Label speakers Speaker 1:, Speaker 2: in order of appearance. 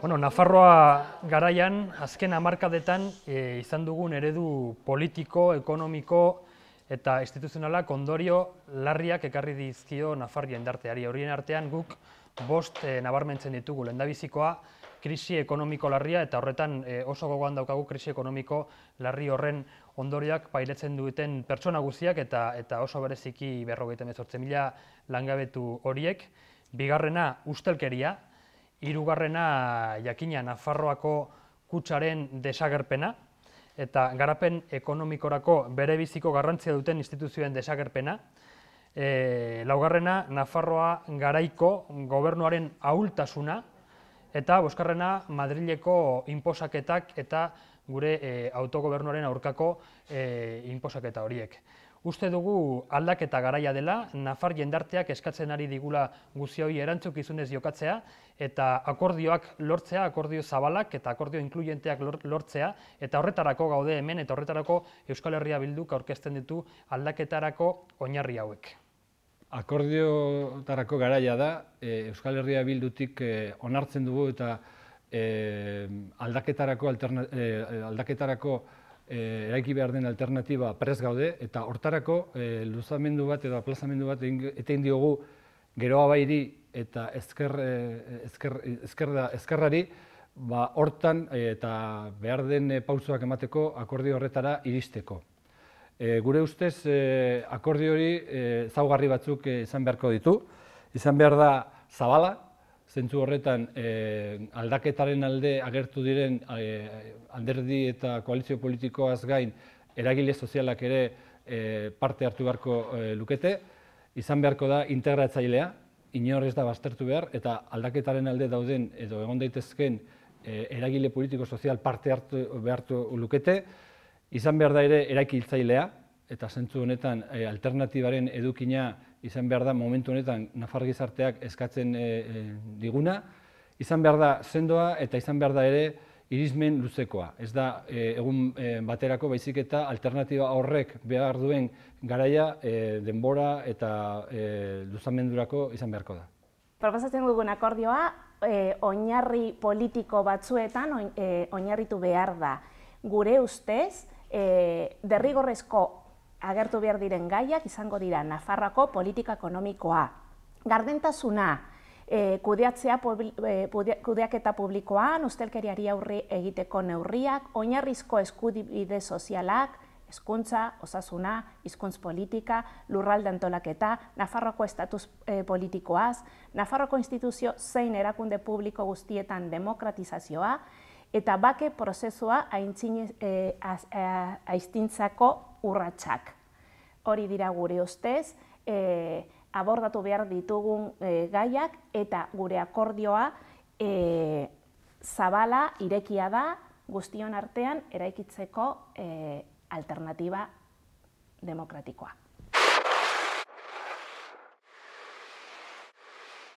Speaker 1: Bueno, Nafarroa garaian, azken hamarkadetan e, izan dugun eredu politiko, ekonomiko eta instituzionalak ondorio larriak ekarri dizkio Nafar indarteari. Horien artean guk bost e, nabarmentzen ditugu lendabizikoa, krisi ekonomiko larria eta horretan e, oso gogoan daukagu krisi ekonomiko larri horren ondoriak pailetzen duten pertsona guztiak eta eta oso bereziki berrogeita mezortzen mila langabetu horiek. Bigarrena ustelkeria, Hirugarrena jakina Nafarroako kutsaren desagerpena eta garapen ekonomikorako bere biziko garrantzia duten instituzioen desagerpena. E, laugarrena, Nafarroa garaiko gobernuaren ahultasuna eta boskarrena Madrileko inposaketak eta gure e, autogobernuaren aurkako e, inposaketa horiek. Uste dugu aldaketa garaia dela, Nafar jendarteak eskatzen ari digula erantzuk izunez jokatzea eta akordioak lortzea, akordio zabalak eta akordio inkluyenteak lortzea eta horretarako gaude hemen eta horretarako Euskal Herria Bilduk aurkezten ditu aldaketarako oinarri hauek.
Speaker 2: Akordiotarako garaia da eh, Euskal Herria Bildutik eh, onartzen dugu eta eh, aldaketarako aldaketarako Eh, eraiki behar den alternatiba prez gaude, eta hortarako eh, luzamendu bat edo aplazamendu bat eten diogu geroa bairi eta eh, ezkerrari, ba, hortan eta behar den pauzuak emateko akordio horretara iristeko. Gure ustez akordio hori zaugarri batzuk izan beharko ditu, izan behar da zabala, zentzu horretan e, aldaketaren alde agertu diren e, alderdi eta koalizio politikoaz gain eragile sozialak ere e, parte hartu beharko lukete, izan beharko da integratzailea, inor ez da baztertu behar, eta aldaketaren alde dauden edo egon daitezken e, eragile politiko sozial parte hartu behartu lukete, izan behar da ere eraikiltzailea, eta zentzu honetan e, alternatibaren edukina izan behar da momentu honetan Nafar gizarteak eskatzen e, diguna, izan behar da sendoa eta izan behar da ere irizmen luzekoa. Ez da eh, egun baterako baizik eta alternatiba horrek behar duen garaia denbora eta e, luzamendurako izan beharko da.
Speaker 3: Proposatzen dugun akordioa, e, oinarri politiko batzuetan oinarritu behar da gure ustez, E, derrigorrezko agertu behar diren gaiak izango dira Nafarrako politika ekonomikoa. Gardentasuna, eh, kudeatzea eh, kudeak eta publikoan, ustelkeriari aurri egiteko neurriak, oinarrizko eskubide sozialak, eskuntza, osasuna, izkuntz politika, lurralde antolaketa, Nafarroko estatus eh, politikoaz, Nafarroko instituzio zein erakunde publiko guztietan demokratizazioa, eta bake prozesua eh, eh, aiztintzako urratsak. Hori dira gure ustez, e, abordatu behar ditugun gaiak eta gure akordioa e, zabala irekia da guztion artean eraikitzeko e, alternativa demokratikoa.